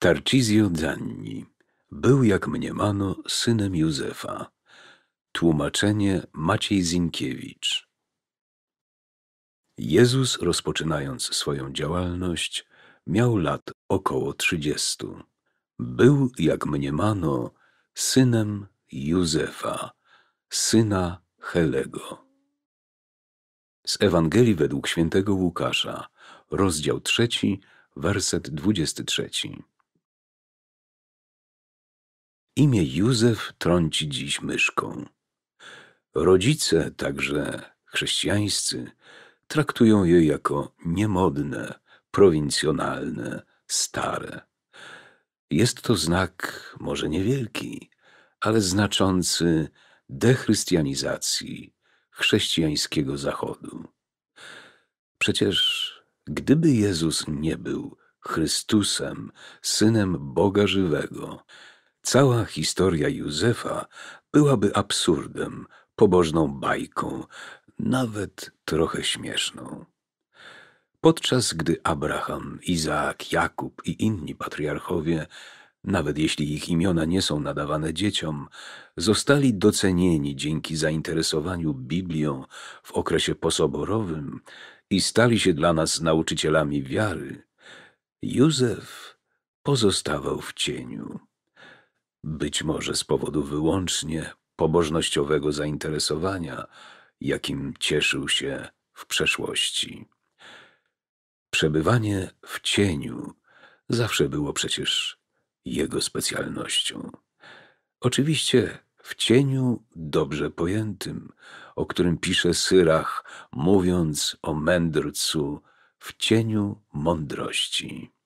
Tarcizio Zanni był, jak mniemano, synem Józefa. Tłumaczenie Maciej Zinkiewicz. Jezus, rozpoczynając swoją działalność, miał lat około trzydziestu. Był, jak mniemano, synem Józefa, syna Helego. Z Ewangelii według świętego Łukasza, rozdział trzeci, werset dwudziesty trzeci. Imię Józef trąci dziś myszką. Rodzice, także chrześcijańscy, traktują je jako niemodne, prowincjonalne, stare. Jest to znak, może niewielki, ale znaczący dechrystianizacji chrześcijańskiego Zachodu. Przecież gdyby Jezus nie był Chrystusem, Synem Boga Żywego, Cała historia Józefa byłaby absurdem, pobożną bajką, nawet trochę śmieszną. Podczas gdy Abraham, Izaak, Jakub i inni patriarchowie, nawet jeśli ich imiona nie są nadawane dzieciom, zostali docenieni dzięki zainteresowaniu Biblią w okresie posoborowym i stali się dla nas nauczycielami wiary, Józef pozostawał w cieniu być może z powodu wyłącznie pobożnościowego zainteresowania, jakim cieszył się w przeszłości. Przebywanie w cieniu zawsze było przecież jego specjalnością. Oczywiście w cieniu dobrze pojętym, o którym pisze Syrach, mówiąc o mędrcu w cieniu mądrości.